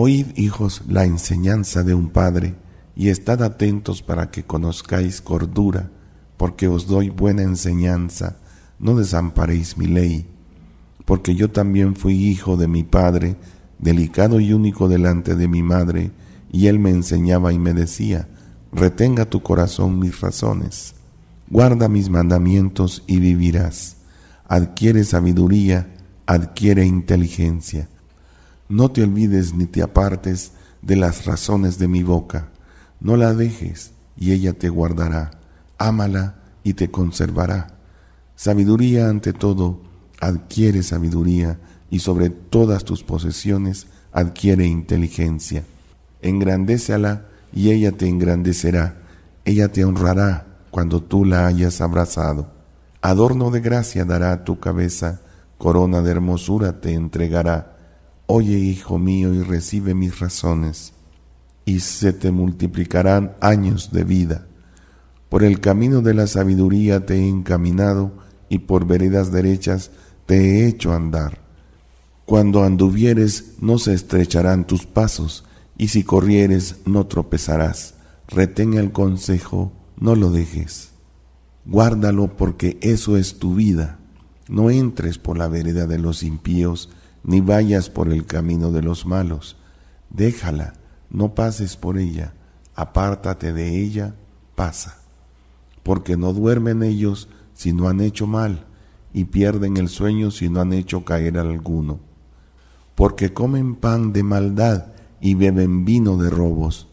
Oíd, hijos, la enseñanza de un padre, y estad atentos para que conozcáis cordura, porque os doy buena enseñanza, no desamparéis mi ley, porque yo también fui hijo de mi padre, delicado y único delante de mi madre, y él me enseñaba y me decía, retenga tu corazón mis razones, guarda mis mandamientos y vivirás, adquiere sabiduría, adquiere inteligencia no te olvides ni te apartes de las razones de mi boca. No la dejes y ella te guardará. Ámala y te conservará. Sabiduría ante todo, adquiere sabiduría y sobre todas tus posesiones adquiere inteligencia. Engrandécela y ella te engrandecerá. Ella te honrará cuando tú la hayas abrazado. Adorno de gracia dará a tu cabeza, corona de hermosura te entregará Oye, hijo mío, y recibe mis razones, y se te multiplicarán años de vida. Por el camino de la sabiduría te he encaminado, y por veredas derechas te he hecho andar. Cuando anduvieres no se estrecharán tus pasos, y si corrieres no tropezarás. Retén el consejo, no lo dejes. Guárdalo porque eso es tu vida. No entres por la vereda de los impíos, ni vayas por el camino de los malos. Déjala, no pases por ella, apártate de ella, pasa. Porque no duermen ellos si no han hecho mal, y pierden el sueño si no han hecho caer alguno. Porque comen pan de maldad y beben vino de robos,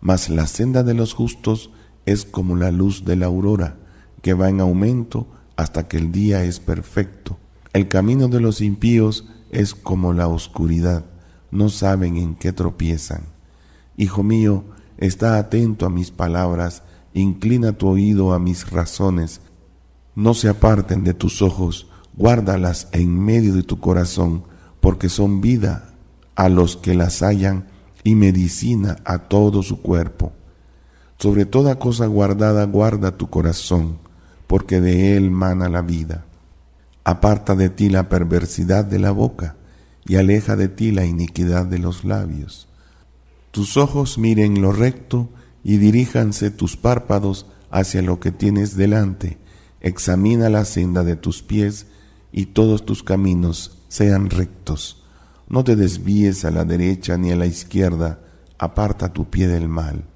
mas la senda de los justos es como la luz de la aurora, que va en aumento hasta que el día es perfecto. El camino de los impíos es como la oscuridad, no saben en qué tropiezan. Hijo mío, está atento a mis palabras, inclina tu oído a mis razones, no se aparten de tus ojos, guárdalas en medio de tu corazón, porque son vida a los que las hallan y medicina a todo su cuerpo. Sobre toda cosa guardada guarda tu corazón, porque de él mana la vida. Aparta de ti la perversidad de la boca y aleja de ti la iniquidad de los labios. Tus ojos miren lo recto y diríjanse tus párpados hacia lo que tienes delante. Examina la senda de tus pies y todos tus caminos sean rectos. No te desvíes a la derecha ni a la izquierda, aparta tu pie del mal.